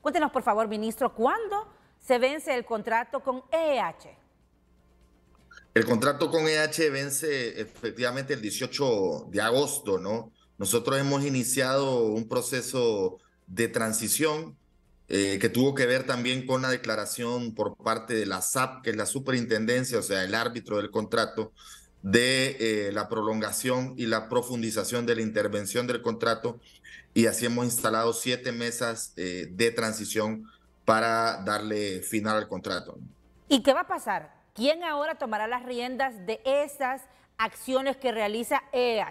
Cuéntenos, por favor, ministro, ¿cuándo se vence el contrato con EH? El contrato con EH vence efectivamente el 18 de agosto, ¿no? Nosotros hemos iniciado un proceso de transición eh, que tuvo que ver también con la declaración por parte de la SAP, que es la superintendencia, o sea, el árbitro del contrato, de eh, la prolongación y la profundización de la intervención del contrato y así hemos instalado siete mesas eh, de transición para darle final al contrato. ¿Y qué va a pasar? ¿Quién ahora tomará las riendas de esas acciones que realiza eh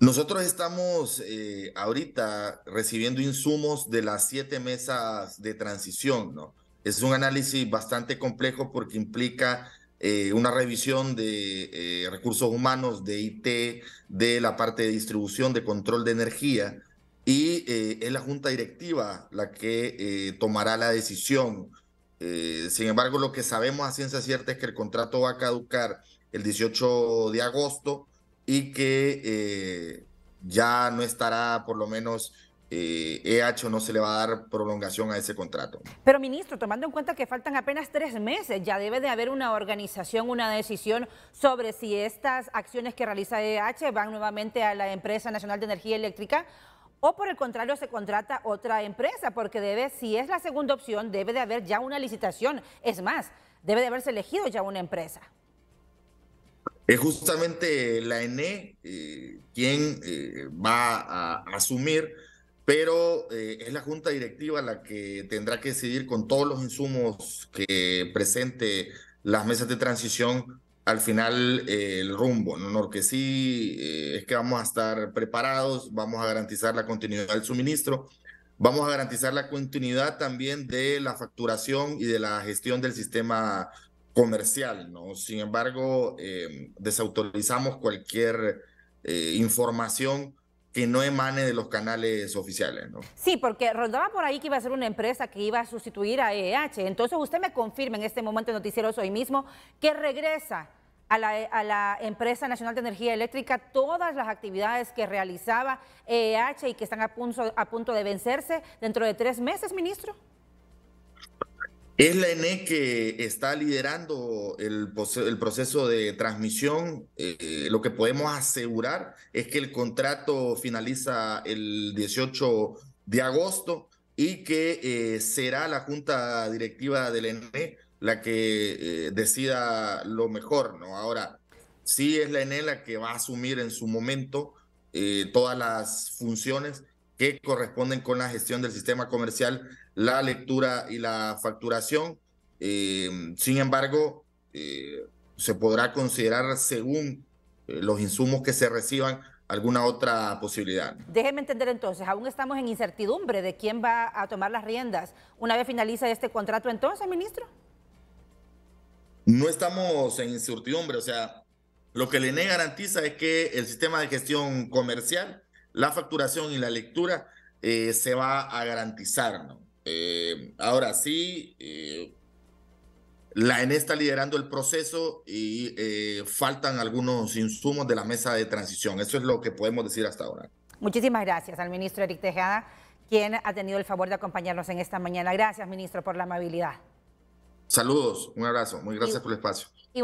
Nosotros estamos eh, ahorita recibiendo insumos de las siete mesas de transición, ¿no? Es un análisis bastante complejo porque implica eh, una revisión de eh, recursos humanos, de IT, de la parte de distribución, de control de energía, y eh, es la junta directiva la que tomará la decisión. sin embargo, lo que sabemos a ciencia cierta es que el contrato va a caducar el 18 de agosto y que ya no estará por lo menos eh, e no se le va a dar prolongación a ese contrato. Pero ministro, tomando en cuenta que faltan apenas tres meses, ya debe de haber una organización, una decisión sobre si estas acciones que realiza EH van nuevamente a la empresa nacional de energía eléctrica o por el contrario se contrata otra empresa, porque debe, si es la segunda opción, debe de haber ya una licitación. Es más, debe de haberse elegido ya una empresa. Es justamente la ENE eh, quien eh, va a asumir pero eh, es la junta directiva la que tendrá que decidir con todos los insumos que presente las mesas de transición al final eh, el rumbo, Lo que sí eh, es que vamos a estar preparados, vamos a garantizar la continuidad del suministro, vamos a garantizar la continuidad también de la facturación y de la gestión del sistema comercial, ¿no? Sin embargo, desautorizamos cualquier información que no emane de los canales oficiales, ¿no? Sí, porque rondaba por ahí que iba a ser una empresa que iba a sustituir a EH. Entonces usted me confirma en este momento noticiero hoy mismo que regresa a la, Empresa Nacional de Energía Eléctrica todas las actividades que realizaba EH y que están a punto, a punto de vencerse dentro de tres meses, ministro. Es la ENE que está liderando el, proceso de transmisión. Eh, lo que podemos asegurar es que el contrato finaliza el 18 de agosto y que eh, será la junta directiva del la ENE la que eh, decida lo mejor. ¿no? Ahora, sí es la ENE la que va a asumir en su momento todas las funciones que corresponden con la gestión del sistema comercial, la lectura y la facturación. Eh, sin embargo, eh, se podrá considerar según eh, los insumos que se reciban alguna otra posibilidad. Déjeme entender entonces, aún estamos en incertidumbre de quién va a tomar las riendas una vez finaliza este contrato entonces, ministro. No estamos en incertidumbre, o sea, lo que el garantiza es que el sistema de gestión comercial la facturación y la lectura eh, se va a garantizar. ¿no? Eh, ahora sí, eh, la ENE está liderando el proceso y faltan algunos insumos de la mesa de transición. Eso es lo que podemos decir hasta ahora. Muchísimas gracias al ministro Eric Tejada, quien ha tenido el favor de acompañarnos en esta mañana. Gracias, ministro, por la amabilidad. Saludos, un abrazo. Muy gracias por el espacio.